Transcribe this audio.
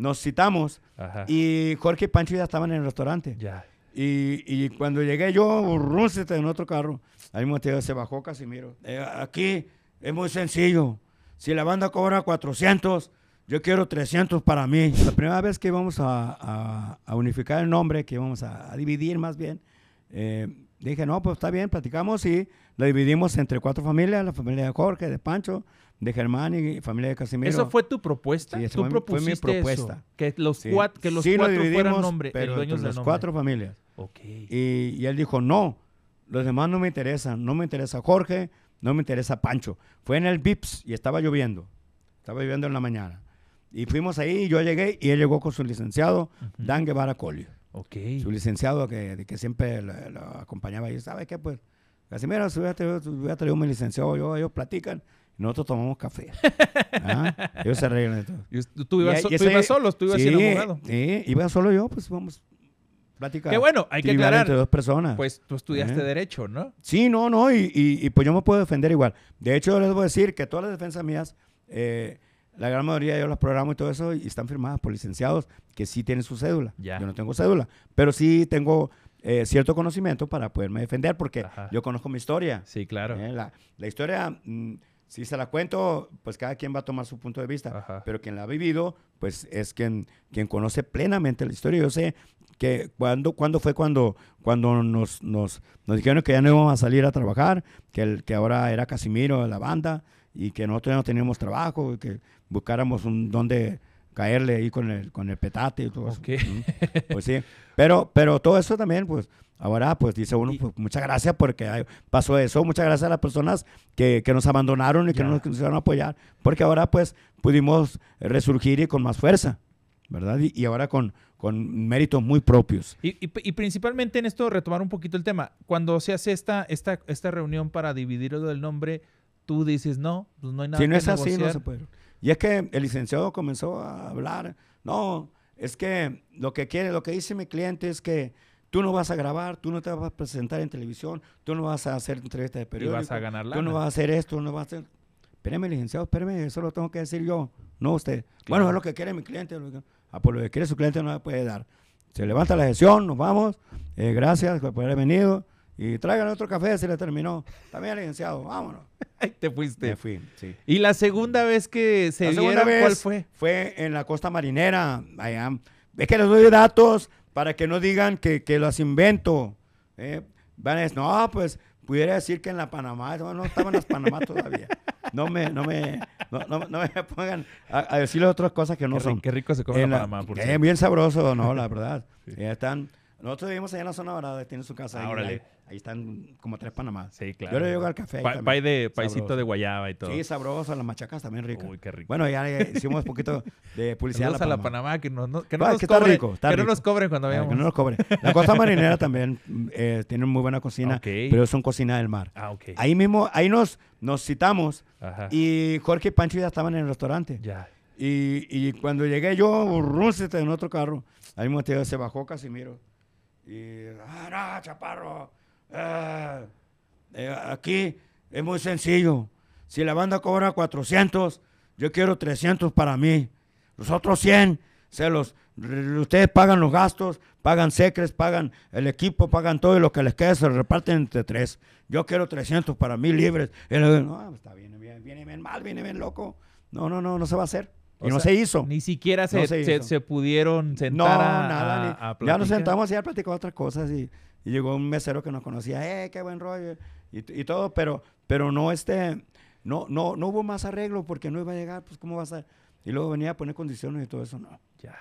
nos citamos y Jorge y Pancho ya estaban en el restaurante. Ya. Y, y, cuando llegué yo, rústete en otro carro. Ahí Mateo se bajó Casimiro. Eh, aquí es muy sencillo. Si la banda cobra 400, yo quiero 300 para mí. La primera vez que íbamos a, a, unificar el nombre, que íbamos a, dividir más bien, eh, dije, no, pues está bien, platicamos y lo dividimos entre cuatro familias, la familia de Jorge, de Pancho, de Germán y familia de Casimiro. ¿Eso fue tu propuesta? ¿Tú fue, mi propuesta. que los, cuatro, que los cuatro nombre, de las cuatro familias. Y, él dijo, no, los demás no me interesan, no me interesa Jorge, no me interesa Pancho. Fue en el VIPS y estaba lloviendo, estaba lloviendo en la mañana. Y fuimos ahí, y yo llegué y él llegó con su licenciado, Dan Guevara Colio. Su licenciado que, siempre lo, acompañaba. Y ¿sabes qué? Pues, mira, si voy a traer un licenciado, yo, ellos platican. Y nosotros tomamos café. Ah, ellos se arreglan de todo. ¿Y tú, ibas, solo? ¿Tú ibas abogado? Sí, iba solo yo, pues vamos. Platicar. Qué bueno, hay que aclarar. Entre dos personas. Pues tú estudiaste Derecho, ¿no? Sí, no, no, y, pues yo me puedo defender igual. De hecho, les voy a decir que todas las defensas mías eh, la gran mayoría de las programas y todo eso y están firmadas por licenciados que sí tienen su cédula. Yo no tengo cédula, pero sí tengo eh, cierto conocimiento para poderme defender porque yo conozco mi historia. Sí, claro. Eh, la, historia, mm, si se la cuento, pues cada quien va a tomar su punto de vista, pero quien la ha vivido, pues es quien, quien conoce plenamente la historia. Yo sé que cuando, cuando fue cuando, cuando nos, nos, nos, dijeron que ya no íbamos a salir a trabajar, que, el, que ahora era Casimiro de la banda y que nosotros ya no teníamos trabajo, que buscáramos un dónde caerle ahí con el, con el petate y todo eso. Pues sí, pero, pero todo eso también, pues ahora pues dice uno, pues, muchas gracias porque pasó eso, muchas gracias a las personas que, que nos abandonaron y que nos quisieron apoyar, porque ahora pues pudimos resurgir y con más fuerza. ¿verdad? Y, ahora con, con méritos muy propios. Y, principalmente en esto, retomar un poquito el tema, cuando se hace esta, esta, esta reunión para dividirlo del nombre, tú dices, no, pues no hay nada Si no que es negociar. así, no se puede. Y es que el licenciado comenzó a hablar, no, es que lo que quiere, lo que dice mi cliente es que tú no vas a grabar, tú no te vas a presentar en televisión, tú no vas a hacer entrevistas de periódico. Y vas a ganar la Tú no vas a hacer esto, no vas a hacer... Espérame, licenciado, espérame, eso lo tengo que decir yo, no usted. Bueno, es lo que quiere mi cliente a ah, por lo que quiere su cliente no le puede dar. Se levanta la gestión, nos vamos, eh, gracias por haber venido y traigan otro café, se le terminó. También licenciado, vámonos. Ahí te fuiste. Te fui, sí. ¿Y la segunda vez que se vieron, cuál fue? Fue en la costa marinera, Es que les doy datos para que no digan que, que los invento. Eh. Van a decir, no, pues pudiera decir que en la Panamá, no, no estaban las Panamá todavía. no me, no me, no, no, me pongan a, decirles otras cosas que no son. qué rico se come en la, Panamá, por eh, Bien sabroso, no, la verdad. Ya están nosotros vivimos allá en la zona dorada, tiene su casa. Ah, ahí, ahí, están como tres Panamá. Sí, claro. Yo le llego al café. Pa de paisito de guayaba y todo. Sí, sabroso, las machacas también ricas. Uy, qué rico. Bueno, ya hicimos un poquito de publicidad. a la Panamá, que, no, que no, ah, nos que cobre, está que no ah, nos cobre cuando vayamos. que no nos cobren. La costa marinera también eh, tiene muy buena cocina, pero son cocina del mar. Ah, ok. Ahí mismo, ahí nos, nos citamos y Jorge y Pancho ya estaban en el restaurante. Ya. Y, y cuando llegué yo, rúncete en otro carro. Ahí mismo se bajó Casimiro y, ah, chaparro. Eh, eh, aquí es muy sencillo. Si la banda cobra 400, yo quiero 300 para mí. Los otros 100, se los, ustedes pagan los gastos, pagan secres, pagan el equipo, pagan todo y lo que les quede se reparten entre tres. Yo quiero 300 para mí libres. no, está bien, viene bien mal, viene bien loco. No, no, no, no se va a hacer. Y no se hizo. Ni siquiera se, se, pudieron sentar no, a, nada, Ya nos sentamos y a platicar otras cosas y, llegó un mesero que nos conocía, ¡eh, qué buen rollo! Y, todo, pero, pero no, este, no, no, no hubo más arreglo porque no iba a llegar, pues ¿cómo vas a...? Y luego venía a poner condiciones y todo eso, no. Ya.